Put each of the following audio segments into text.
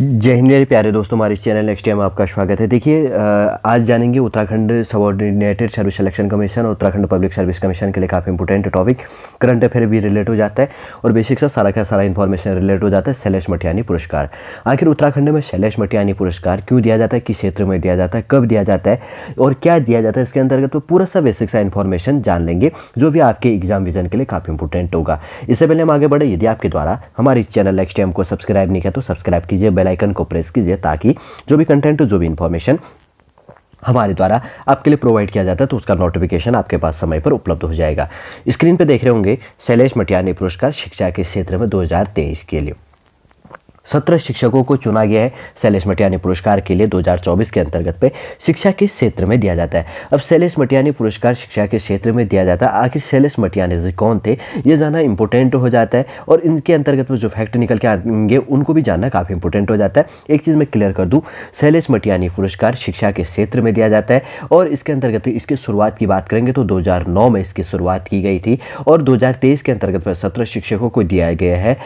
जय हिंद मेरे प्यारे दोस्तों हमारे इस चैनल नेक्स्ट टाइम आपका स्वागत है देखिए आज जानेंगे Uttarakhand subordinated service selection commission और उत्तराखंड पब्लिक सर्विस कमीशन के लिए काफ़ी इंपॉर्टेंट टॉपिक करंट अफेयर भी रिलेट हो जाता है और बेसिक सा सारा का सारा इन्फॉर्मेशन रिलेट हो जाता है शैलेश मटियानी पुरस्कार आखिर उत्तराखंड में शैलेश मटियानी पुरस्कार क्यों दिया जाता है किस क्षेत्र में दिया जाता है कब दिया जाता है और क्या दिया जाता है इसके अंतर्गत वो तो पूरा सा बेसिक सा इन्फॉर्मेशन जान लेंगे जो भी आपके एग्जाम विजन के लिए काफ़ी इंपॉर्टेंट होगा इससे पहले हम आगे बढ़े यदि आपके द्वारा हमारे इस चैनल नेक्स्ट टाइम को सब्सक्राइब नहीं किया तो सब्सक्राइब कीजिए बेल बेल आइकन को प्रेस कीजिए ताकि जो भी कंटेंट हो जो भी इन्फॉर्मेशन हमारे द्वारा आपके लिए प्रोवाइड किया जाता है तो उसका नोटिफिकेशन आपके पास समय पर उपलब्ध हो जाएगा स्क्रीन पर देख रहे होंगे शैलेश मटियानी पुरस्कार शिक्षा के क्षेत्र में 2023 के लिए सत्रह शिक्षकों को चुना गया है शैलेश मटियानी पुरस्कार के लिए 2024 के अंतर्गत पे शिक्षा के क्षेत्र में दिया जाता है अब शैलेश मटियानी पुरस्कार शिक्षा के क्षेत्र में दिया जाता है आखिर शैलेश मटियानी जी कौन थे ये जाना इंपॉर्टेंट हो जाता है और इनके अंतर्गत में जो फैक्ट निकल के आएंगे उनको भी जानना काफ़ी इंपॉर्टेंट हो जाता है एक चीज़ मैं क्लियर कर दूँ शैलेश मटियानी पुरस्कार शिक्षा के क्षेत्र में दिया जाता है और इसके अंतर्गत इसकी शुरुआत की बात करेंगे तो दो में इसकी शुरुआत की गई थी और दो के अंतर्गत सत्रह शिक्षकों को दिया गया है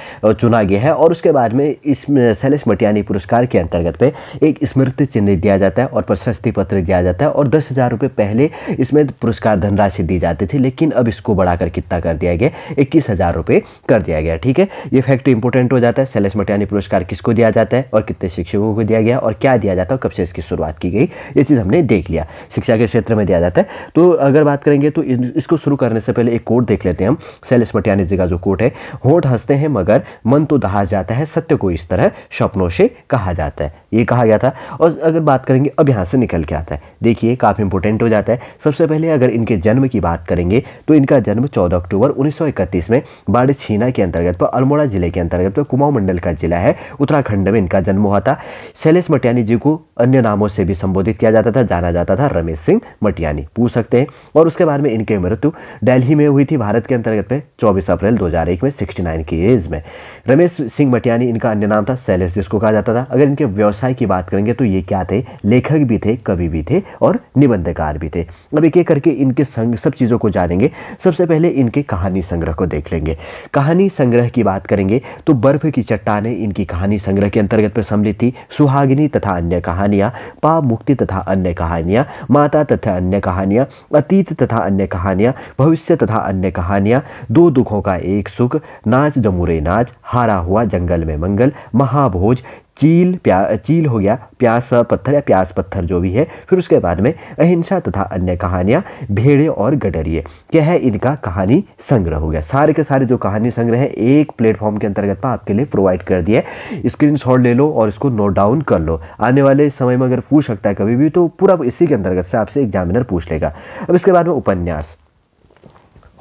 चुना गया है और उसके बाद में इस शैलेश मटियानी पुरस्कार के अंतर्गत पे एक स्मृति चिन्ह दिया जाता है और प्रशस्ति पत्र दिया जाता है और दस हज़ार रुपये पहले इसमें पुरस्कार धनराशि दी जाती थी लेकिन अब इसको बढ़ाकर कितना कर दिया गया इक्कीस हज़ार रुपये कर दिया गया ठीक है ये फैक्ट इंपोर्टेंट हो जाता है शैलेश मटियानी पुरस्कार किसको दिया जाता है और कितने शिक्षकों को दिया गया और क्या दिया जाता है कब से इसकी शुरुआत की गई ये चीज़ हमने देख लिया शिक्षा के क्षेत्र में दिया जाता है तो अगर बात करेंगे तो इसको शुरू करने से पहले एक कोर्ट देख लेते हैं हम शैलेश मटियानी जी का जो कोर्ट है होठ हंसते हैं मगर मन तो दहा जाता है सत्य कोई इस तरह स्वप्नों से कहा जाता है ये कहा गया था और अगर बात करेंगे अब यहाँ से निकल के आता है देखिए काफ़ी इंपोर्टेंट हो जाता है सबसे पहले अगर इनके जन्म की बात करेंगे तो इनका जन्म 14 अक्टूबर 1931 में बाड़ी छीना के अंतर्गत पर अल्मोड़ा जिले के अंतर्गत पर कुमाऊं मंडल का जिला है उत्तराखंड में इनका जन्म हुआ था शैलेश मटियानी जी को अन्य नामों से भी संबोधित किया जाता था जाना जाता था रमेश सिंह मटियानी पूछ सकते हैं और उसके बाद में इनके मृत्यु डेल्ही में हुई थी भारत के अंतर्गत में चौबीस अप्रैल दो में सिक्सटी की एज में रमेश सिंह मटियानी इनका अन्य नाम था सेलेस जिसको कहा जाता था अगर इनके व्यवसाय की बात करेंगे तो ये क्या थे लेखक भी थे कवि भी थे और निबंधकार भी थे अब एक एक करके इनके संग सब चीज़ों को जानेंगे सबसे पहले इनके कहानी संग्रह को देख लेंगे कहानी संग्रह की बात करेंगे तो बर्फ की चट्टाने इनकी कहानी संग्रह के अंतर्गत पर सम्मिलित थी सुहागिनी तथा अन्य कहानियाँ पाप मुक्ति तथा अन्य कहानियाँ माता तथा अन्य कहानियाँ अतीत तथा अन्य कहानियाँ भविष्य तथा अन्य कहानियाँ दो दुखों का एक सुख नाच जमूरे नाच हारा हुआ जंगल में मंगल महाभोज चील प्या चील हो गया प्यास पत्थर या प्यास पत्थर जो भी है फिर उसके बाद में अहिंसा तथा अन्य कहानियाँ भेड़े और गडरिए क्या है इनका कहानी संग्रह हो गया सारे के सारे जो कहानी संग्रह है एक प्लेटफॉर्म के अंतर्गत तो आपके लिए प्रोवाइड कर दिया है स्क्रीन ले लो और इसको नोट डाउन कर लो आने वाले समय में अगर पूछ सकता है कभी भी तो पूरा इसी के अंतर्गत से आपसे एग्जामिनर पूछ लेगा अब इसके बाद में उपन्यास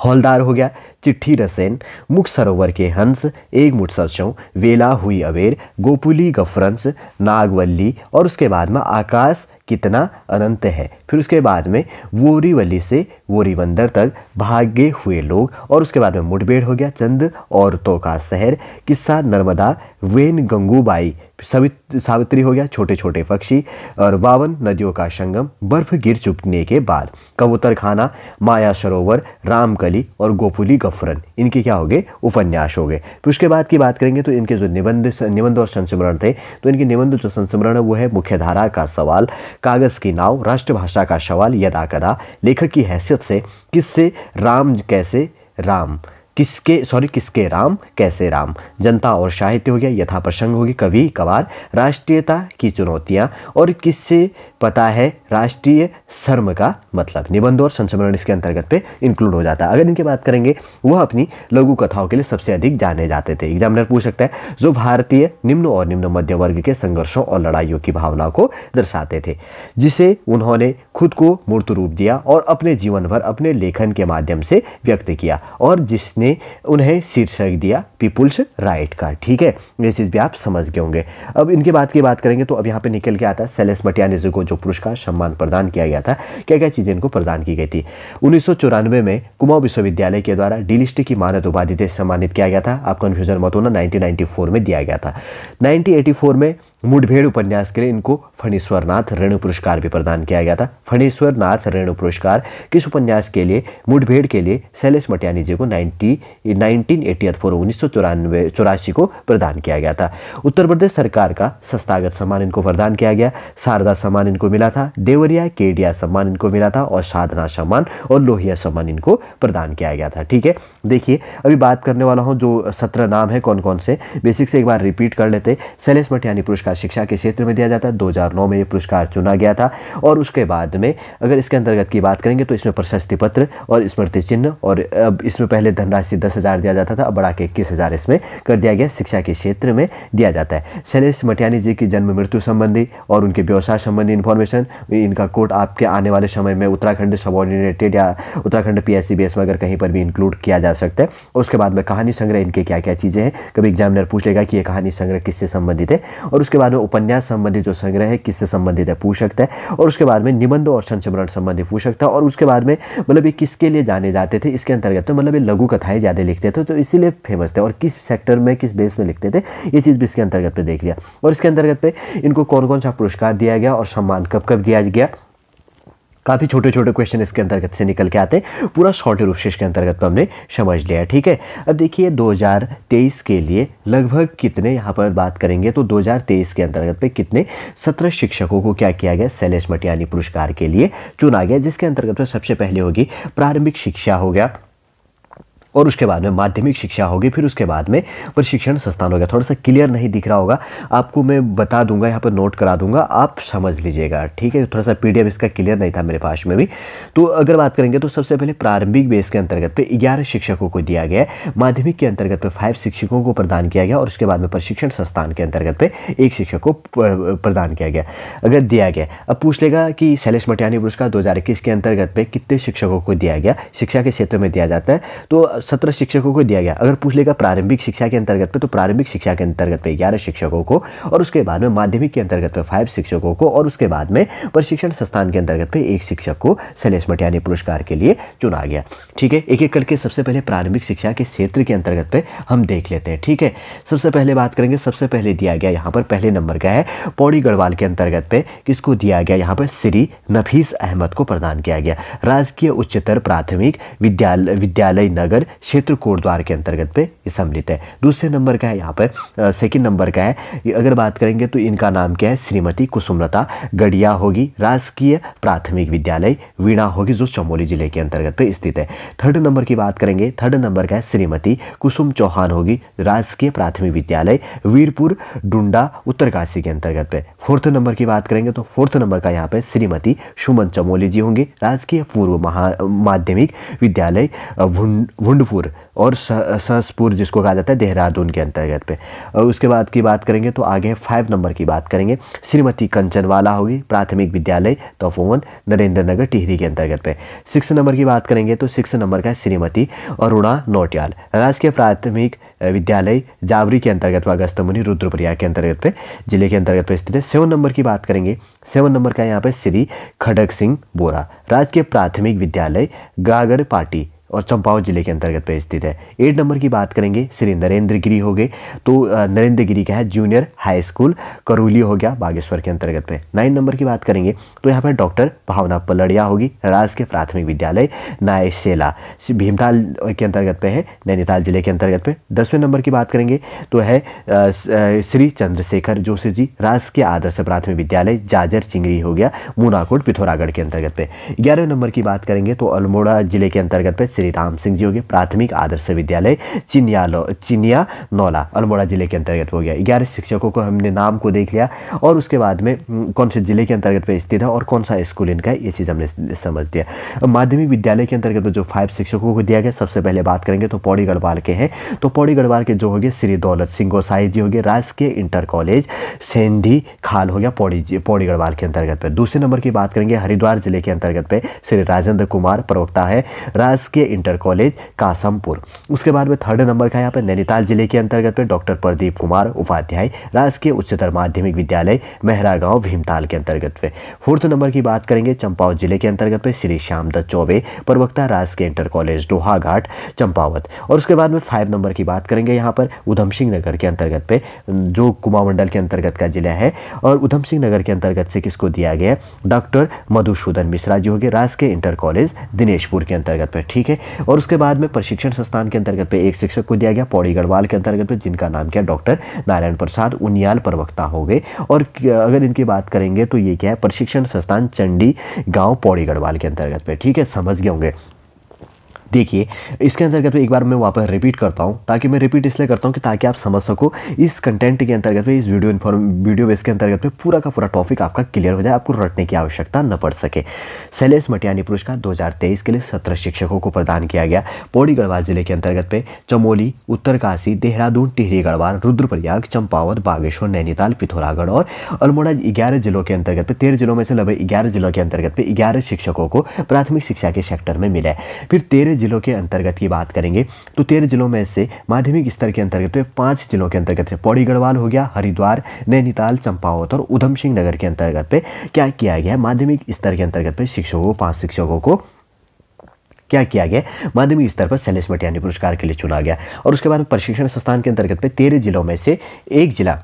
हौलदार हो गया चिट्ठी रसेन मुख सरोवर के हंस एक मुठ सरसों वेला हुई अवेर गोपुली गफरंस नागवल्ली और उसके बाद में आकाश कितना अनंत है फिर उसके बाद में वोरीवली से वोरीबंदर तक भागे हुए लोग और उसके बाद में मुठभेड़ हो गया चंद औरतों का शहर किस्सा नर्मदा वेन गंगूबाई सावित्री हो गया छोटे छोटे पक्षी और बावन नदियों का संगम बर्फ गिर चुकने के बाद कबूतर खाना माया सरोवर रामकली और गोपुली गफरन इनके क्या हो गए उपन्यास हो गए फिर उसके बाद की बात करेंगे तो इनके जो निबंध निबंध और संस्मरण थे तो इनके निबंध जो संस्मरण है वो है मुख्यधारा का सवाल कागज़ की नाव राष्ट्रभाषा भाषा का सवाल यदा कदा लेखक की हैसियत से किससे राम कैसे राम किसके सॉरी किसके राम कैसे राम जनता और साहित्य हो गया यथा प्रसंग होगी कभी कभार राष्ट्रीयता की चुनौतियाँ और किससे पता है राष्ट्रीय शर्म का मतलब निबंध और संस्मरण इसके अंतर्गत पे इंक्लूड हो जाता है अगर इनकी बात करेंगे वह अपनी लघु कथाओं के लिए सबसे अधिक जाने जाते थे एग्जामिनर पूछ सकता है जो भारतीय निम्न और निम्न मध्य वर्ग के संघर्षों और लड़ाइयों की भावना को दर्शाते थे जिसे उन्होंने खुद को मूर्त रूप दिया और अपने जीवन भर अपने लेखन के माध्यम से व्यक्त किया और जिसने उन्हें शीर्षक दिया पीपुल्स राइट का ठीक है ये चीज़ भी आप समझ गए होंगे अब इनके बाद की बात करेंगे तो अब यहाँ पर निकल के आता है सेलेस मटियानिजो को जो पुरस्कार सम्मान प्रदान किया गया था क्या क्या चीज़ें इनको प्रदान की गई थी उन्नीस में कुमाऊ विश्वविद्यालय के द्वारा डीलिस्ट की मानद उपाधि से सम्मानित किया गया था आप कन्फ्यूजन मत होना नाइनटीन में दिया गया था नाइनटीन में मुठभेड़ उपन्यास के लिए इनको फणीश्वर नाथ रेणु पुरस्कार भी प्रदान किया गया था फणीश्वर नाथ रेणु पुरस्कार किस उपन्यास के लिए मुठभेड़ के लिए शैलेश मटियानी जी को नाइनटी नाइनटीन एटी फोर उन्नीस सौ चौरानवे चौरासी को प्रदान किया गया था उत्तर प्रदेश सरकार का संस्थागत सम्मान इनको प्रदान किया गया शारदा सम्मान इनको मिला था देवरिया केडिया सम्मान इनको मिला था और साधना सम्मान और लोहिया सम्मान इनको प्रदान किया गया था ठीक है देखिए अभी बात करने वाला हूँ जो सत्रह नाम है कौन कौन से बेसिक से एक बार रिपीट कर लेते शैलेश मटियानी पुरस्कार पुरस्कार शिक्षा के क्षेत्र में दिया जाता है दो में ये पुरस्कार चुना गया था और उसके बाद में अगर इसके अंतर्गत की बात करेंगे तो इसमें प्रशस्ति पत्र और स्मृति चिन्ह और अब इसमें पहले धनराशि दस हज़ार दिया जाता था अब बढ़ा के इक्कीस हज़ार इसमें कर दिया गया शिक्षा के क्षेत्र में दिया जाता है शैलेश मटियानी जी की जन्म मृत्यु संबंधी और उनके व्यवसाय संबंधी इन्फॉर्मेशन इनका कोर्ट आपके आने वाले समय में उत्तराखंड सबॉर्डिनेटेड या उत्तराखंड पी एस में अगर कहीं पर भी इंक्लूड किया जा सकता है उसके बाद में कहानी संग्रह इनके क्या क्या चीज़ें हैं कभी एग्जामिनर पूछ लेगा कि ये कहानी संग्रह किससे संबंधित है और उसके बाद में उपन्यास संबंधी जो संग्रह है किससे संबंधित है पूछ सकता है और उसके बाद में निबंध और संचमरण संबंधी पूछ सकता है और उसके बाद में मतलब ये किसके लिए जाने जाते थे इसके अंतर्गत तो मतलब ये लघु कथाएं ज़्यादा लिखते थे तो इसीलिए फेमस थे और किस सेक्टर में किस बेस में लिखते थे ये चीज़ भी इसके अंतर्गत पे देख लिया और इसके अंतर्गत पे इनको कौन कौन सा पुरस्कार दिया गया और सम्मान कब कब दिया गया काफ़ी छोटे छोटे क्वेश्चन इसके अंतर्गत से निकल के आते हैं पूरा शॉर्ट रूप से इसके अंतर्गत को तो हमने समझ लिया ठीक है अब देखिए 2023 के लिए लगभग कितने यहाँ पर बात करेंगे तो 2023 के अंतर्गत पे कितने सत्रह शिक्षकों को क्या किया गया सैलेश मटियानी पुरस्कार के लिए चुना गया जिसके अंतर्गत सबसे पहले होगी प्रारंभिक शिक्षा हो गया और उसके बाद में माध्यमिक शिक्षा होगी फिर उसके बाद में प्रशिक्षण संस्थान होगा थोड़ा सा क्लियर नहीं दिख रहा होगा आपको मैं बता दूंगा यहाँ पर नोट करा दूंगा आप समझ लीजिएगा ठीक है थोड़ा सा पीडीएफ इसका क्लियर नहीं था मेरे पास में भी तो अगर बात करेंगे तो सबसे पहले प्रारंभिक बेस के अंतर्गत पे ग्यारह शिक्षकों को दिया गया माध्यमिक के अंतर्गत पर फाइव शिक्षकों को प्रदान किया गया और उसके बाद में प्रशिक्षण संस्थान के अंतर्गत पे एक शिक्षक को प्रदान किया गया अगर दिया गया अब पूछ लेगा कि शैलेश मटियानी पुरस्कार दो के अंतर्गत पे कितने शिक्षकों को दिया गया शिक्षा के क्षेत्र में दिया जाता है तो सत्रह शिक्षकों को दिया गया अगर पूछ लेगा प्रारंभिक शिक्षा के अंतर्गत पे तो प्रारंभिक शिक्षा के अंतर्गत पे ग्यारह शिक्षकों को और उसके बाद में माध्यमिक के अंतर्गत पे फाइव शिक्षकों को और उसके बाद में प्रशिक्षण संस्थान के अंतर्गत पे एक शिक्षक को शैलेश मटियानी पुरस्कार के लिए चुना गया ठीक है एक एक करके सबसे पहले प्रारंभिक शिक्षा के क्षेत्र के अंतर्गत पे हम देख लेते हैं ठीक है सबसे पहले बात करेंगे सबसे पहले दिया गया यहाँ पर पहले नंबर का है पौड़ी गढ़वाल के अंतर्गत पे किसको दिया गया यहाँ पर श्री नफीस अहमद को प्रदान किया गया राजकीय उच्चतर प्राथमिक विद्यालय विद्यालय नगर क्षेत्र कोट द्वार के अंतर्गत पे ये सम्मिलित है दूसरे नंबर का है यहाँ पर सेकंड नंबर का है अगर बात करेंगे तो इनका नाम क्या है श्रीमती कुसुमलता गढ़िया होगी राजकीय प्राथमिक विद्यालय वीणा होगी जो चमोली जिले के अंतर्गत पे स्थित है थर्ड नंबर की बात करेंगे थर्ड नंबर का है श्रीमती कुसुम चौहान होगी राजकीय प्राथमिक विद्यालय वीरपुर डुंडा उत्तरकाशी के अंतर्गत पे फोर्थ नंबर की बात करेंगे तो फोर्थ नंबर का यहाँ पे श्रीमती सुमन चमोली जी होंगे राजकीय पूर्व माध्यमिक विद्यालय खंडपुर और सहसपुर जिसको कहा जाता है देहरादून के अंतर्गत पे और उसके बाद की बात करेंगे तो आगे फाइव नंबर की बात करेंगे श्रीमती कंचनवाला होगी प्राथमिक विद्यालय तपोवन नरेंद्र नगर टिहरी के अंतर्गत पे सिक्स नंबर की बात करेंगे तो सिक्स नंबर का श्रीमती अरुणा नोटियाल राजकीय प्राथमिक विद्यालय जावरी के अंतर्गत व अगस्त मुनि रुद्रप्रिया के अंतर्गत पे जिले के अंतर्गत पे स्थित है सेवन नंबर की बात करेंगे सेवन नंबर का यहाँ पे श्री खडग सिंह बोरा राजकीय प्राथमिक विद्यालय गागर पाटी और चंपावत जिले के अंतर्गत पे स्थित है एट नंबर की बात करेंगे श्री नरेंद्र गिरी हो गए तो नरेंद्र गिरी का है जूनियर हाई स्कूल करूली हो गया बागेश्वर के अंतर्गत पे नाइन नंबर की बात करेंगे तो यहाँ पर डॉक्टर भावना पलड़िया होगी राजकीय प्राथमिक विद्यालय नायसेला भीमताल के अंतर्गत पे है नैनीताल जिले के अंतर्गत पे दसवें नंबर की बात करेंगे तो है श्री चंद्रशेखर जोशी जी राजकीय आदर्श प्राथमिक विद्यालय जाजर चिंगरी हो गया मुनाकोट पिथौरागढ़ के अंतर्गत पे ग्यारहवें नंबर की बात करेंगे तो अल्मोड़ा जिले के अंतर्गत पे श्री राम सिंह जी हो गए प्राथमिक आदर्श विद्यालय चिनिया चिनिया नौला अल्मोड़ा जिले के अंतर्गत हो गया ग्यारह शिक्षकों को हमने नाम को देख लिया और उसके बाद में हम्म, कौन से जिले के अंतर्गत पर स्थित है और कौन सा स्कूल इनका ये चीज़ हमने समझ दिया माध्यमिक विद्यालय के अंतर्गत जो फाइव शिक्षकों को दिया गया सबसे पहले बात करेंगे तो पौड़ी गढ़वाल के हैं तो पौड़ी गढ़वाल के जो हो गए श्री दौलत सिंह गोसाई जी हो गए राजकीय इंटर कॉलेज सेंधी खाल हो गया पौड़ी पौड़ी गढ़वाल के अंतर्गत पर दूसरे नंबर की बात करेंगे हरिद्वार जिले के अंतर्गत पे श्री राजेंद्र कुमार प्रवक्ता है राजकीय इंटर कॉलेज कासमपुर उसके बाद में थर्ड नंबर का यहाँ पर नैनीताल जिले के अंतर्गत में डॉक्टर प्रदीप कुमार उपाध्याय राजकीय उच्चतर माध्यमिक विद्यालय गांव भीमताल के अंतर्गत में फोर्थ नंबर की बात करेंगे चंपावत जिले के अंतर्गत में श्री श्याम दत्त चौबे प्रवक्ता राजकीय इंटर कॉलेज डोहाघाट चंपावत और उसके बाद में फाइव नंबर की बात करेंगे यहाँ पर उधम सिंह नगर के अंतर्गत पे जो कुमा मंडल के अंतर्गत का जिला है और उधम सिंह नगर के अंतर्गत से किसको दिया गया डॉक्टर मधुसूदन मिश्रा जी गए राजकीय इंटर कॉलेज दिनेशपुर के अंतर्गत पर ठीक है और उसके बाद में प्रशिक्षण संस्थान के अंतर्गत पे एक शिक्षक को दिया गया पौड़ी गढ़वाल के अंतर्गत पे जिनका नाम क्या डॉक्टर नारायण प्रसाद उनियाल प्रवक्ता हो गए और अगर इनकी बात करेंगे तो ये क्या है प्रशिक्षण संस्थान चंडी गाँव पौड़ी गढ़वाल के अंतर्गत पे ठीक है समझ गए होंगे देखिए इसके अंतर्गत एक बार मैं वापस रिपीट करता हूँ ताकि मैं रिपीट इसलिए करता हूँ कि ताकि आप समझ सको इस कंटेंट के अंतर्गत में इस वीडियो इन्फॉर्म वीडियो इसके अंतर्गत में पूरा का पूरा टॉपिक आपका क्लियर हो जाए आपको रटने की आवश्यकता न पड़ सके शैलेश मटियानी पुरस्कार दो के लिए सत्रह शिक्षकों को प्रदान किया गया पौड़ी गढ़वाल जिले के अंतर्गत पे चमोली उत्तरकाशी देहरादून टिहरी गढ़वाल रुद्रप्रयाग चंपावत बागेश्वर नैनीताल पिथौरागढ़ और अल्मोड़ा ग्यारह जिलों के अंतर्गत पे तेरह जिलों में से लगभग ग्यारह जिलों के अंतर्गत पे ग्यारह शिक्षकों को प्राथमिक शिक्षा के सेक्टर में मिला है फिर तेरह जिलों के अंतर्गत की बात करेंगे तो तेरह जिलों में से माध्यमिक स्तर के अंतर्गत हुए पाँच जिलों के अंतर्गत पौड़ी गढ़वाल हो गया हरिद्वार नैनीताल चंपावत और उधम सिंह नगर के अंतर्गत पे क्या किया गया माध्यमिक स्तर के अंतर्गत पे शिक्षकों को पाँच शिक्षकों को क्या किया गया माध्यमिक स्तर पर शैलेश मटियानी पुरस्कार के लिए चुना गया और उसके बाद प्रशिक्षण संस्थान के अंतर्गत पे तेरह जिलों में से एक जिला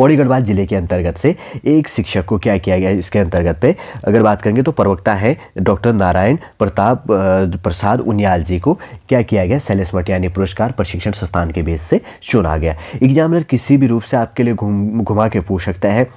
पौड़ी गढ़वाल जिले के अंतर्गत से एक शिक्षक को क्या किया गया इसके अंतर्गत पे अगर बात करेंगे तो प्रवक्ता है डॉक्टर नारायण प्रताप प्रसाद उनियाल जी को क्या किया गया सैलेस मटियानी पुरस्कार प्रशिक्षण संस्थान के बेस से चुना गया एग्जामिनर किसी भी रूप से आपके लिए घूम घुमा के पूछ सकता है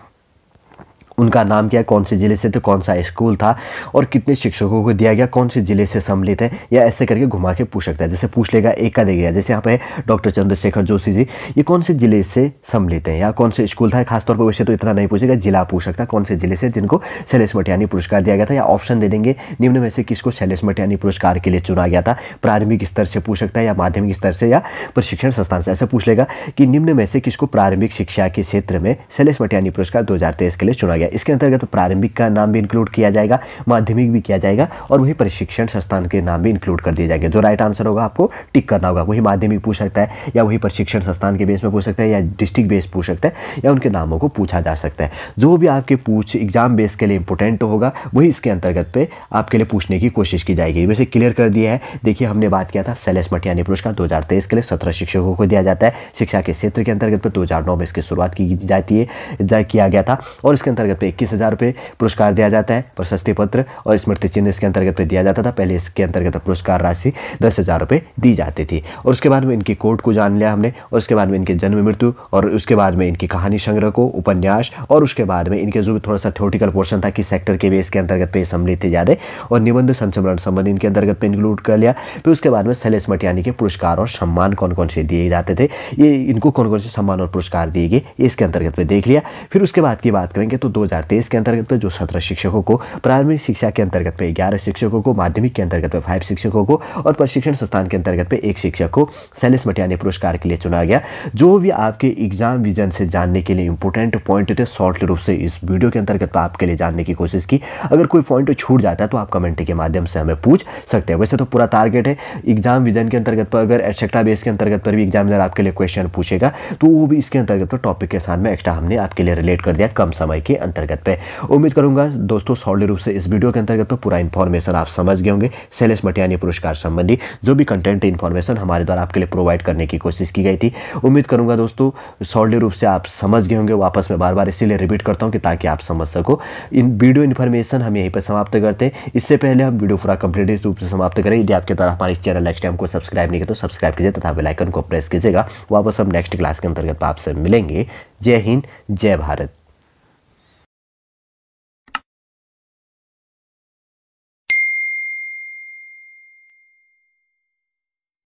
उनका नाम क्या है कौन से ज़िले से तो कौन सा स्कूल था और कितने शिक्षकों को दिया गया कौन से ज़िले से सम्मिलित है या ऐसे करके घुमा के पूछ सकता है जैसे पूछ लेगा एक का गया जैसे यहाँ पे डॉक्टर चंद्रशेखर जोशी जी ये कौन से ज़िले से सम्मिलित हैं या कौन से स्कूल था खासतौर पर वैसे तो इतना नहीं पूछेगा जिला पूछ सकता कौन से ज़िले से जिनको शैलेश मटियानी पुरस्कार दिया गया था या ऑप्शन दे देंगे निम्न में से किसको शैलेश मटियानी पुरस्कार के लिए चुना गया था प्रारंभिक स्तर से पूछ सकता है या माध्यमिक स्तर से या प्रशिक्षण संस्थान से ऐसे पूछ लेगा कि निम्न में से किसको प्रारंभिक शिक्षा के क्षेत्र में शैलेश मटियानी पुरस्कार दो के लिए चुना गया गया इसके अंतर्गत तो प्रारंभिक का नाम भी इंक्लूड किया जाएगा माध्यमिक भी किया जाएगा और वही प्रशिक्षण संस्थान के नाम भी इंक्लूड कर दिया जाएगा जो राइट आंसर होगा आपको टिक करना होगा वही माध्यमिक पूछ सकता है या वही प्रशिक्षण संस्थान के बेस में पूछ सकता है या डिस्ट्रिक्ट बेस पूछ सकता है या उनके नामों को पूछा जा सकता है जो भी आपके पूछ एग्जाम बेस के लिए इंपोर्टेंट होगा वही इसके अंतर्गत पर आपके लिए पूछने की कोशिश की जाएगी वैसे क्लियर कर दिया है देखिए हमने बात किया था सैलेस मटियानी पुरस्कार दो के लिए सत्रह शिक्षकों को दिया जाता है शिक्षा के क्षेत्र के अंतर्गत पर दो में इसकी शुरुआत की जाती है किया गया था और इसके अंतर्गत अंतर्गत पे इक्कीस हज़ार रुपये पुरस्कार दिया जाता है प्रशस्ति पत्र और स्मृति चिन्ह इसके अंतर्गत पे दिया जाता था पहले इसके अंतर्गत पुरस्कार राशि दस हज़ार रुपये दी जाती थी और उसके बाद में इनकी कोर्ट को जान लिया हमने और उसके बाद में इनके जन्म मृत्यु और उसके बाद में इनकी कहानी संग्रह को उपन्यास और उसके बाद में इनके जो भी थोड़ा सा थ्योटिकल पोर्शन था कि सेक्टर के बेस के अंतर्गत पे सम्मिलित थे ज़्यादा और निबंध संचमरण संबंध इनके अंतर्गत पे इंक्लूड कर लिया फिर उसके बाद में सलेस मटियानी के पुरस्कार और सम्मान कौन कौन से दिए जाते थे ये इनको कौन कौन से सम्मान और पुरस्कार दिए गए इसके अंतर्गत पे देख लिया फिर उसके बाद की बात करेंगे तो दो 2023 के अंतर्गत में जो सत्रह शिक्षकों को प्राइमरी शिक्षा के अंतर्गत में ग्यारह शिक्षकों को माध्यमिक के अंतर्गत में फाइव शिक्षकों को और प्रशिक्षण संस्थान के अंतर्गत में एक शिक्षक को सैलिस मटियानी पुरस्कार के लिए चुना गया जो भी आपके एग्जाम विजन से जानने के लिए इंपॉर्टेंट पॉइंट थे शॉर्ट रूप से इस वीडियो के अंतर्गत आपके लिए जानने की कोशिश की अगर कोई पॉइंट छूट जाता है तो आप कमेंट के माध्यम से हमें पूछ सकते हैं वैसे तो पूरा टारगेट है एग्जाम विजन के अंतर्गत पर अगर एटसेट्रा बेस के अंतर्गत पर भी एग्जाम आपके लिए क्वेश्चन पूछेगा तो वो भी इसके अंतर्गत पर टॉपिक के साथ में एक्स्ट्रा हमने आपके लिए रिलेट कर दिया कम समय के अंदर अंतर्गत पे उम्मीद करूंगा दोस्तों सॉलिड रूप से इस वीडियो के अंतर्गत में पूरा इन्फॉर्मेशन आप समझ गए होंगे शैलेश मटियानी पुरस्कार संबंधी जो भी कंटेंट इन्फॉर्मेशन हमारे द्वारा आपके लिए प्रोवाइड करने की कोशिश की गई थी उम्मीद करूंगा दोस्तों सॉलिड रूप से आप समझ गए होंगे वापस मैं बार बार इसीलिए रिपीट करता हूँ कि ताकि आप समझ सको इन वीडियो इन्फॉर्मेशन हम यहीं पर समाप्त करते हैं इससे पहले हम वीडियो पूरा कंप्लीट रूप से समाप्त करें यदि आपके द्वारा हमारे इस चैनल नेक्स्ट टाइम को सब्सक्राइब नहीं किया तो सब्सक्राइब कीजिए तथा बेलाइकन को प्रेस कीजिएगा वापस हम नेक्स्ट क्लास के अंतर्गत आपसे मिलेंगे जय हिंद जय भारत